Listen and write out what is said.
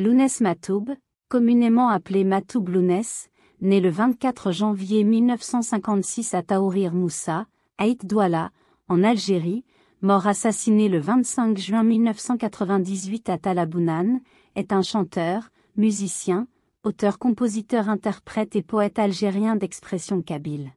Lounes Matoub, communément appelé Matoub Lounes, né le 24 janvier 1956 à Taourir Moussa, Aït Douala, en Algérie, mort assassiné le 25 juin 1998 à Talabounan, est un chanteur, musicien, auteur-compositeur-interprète et poète algérien d'expression kabyle.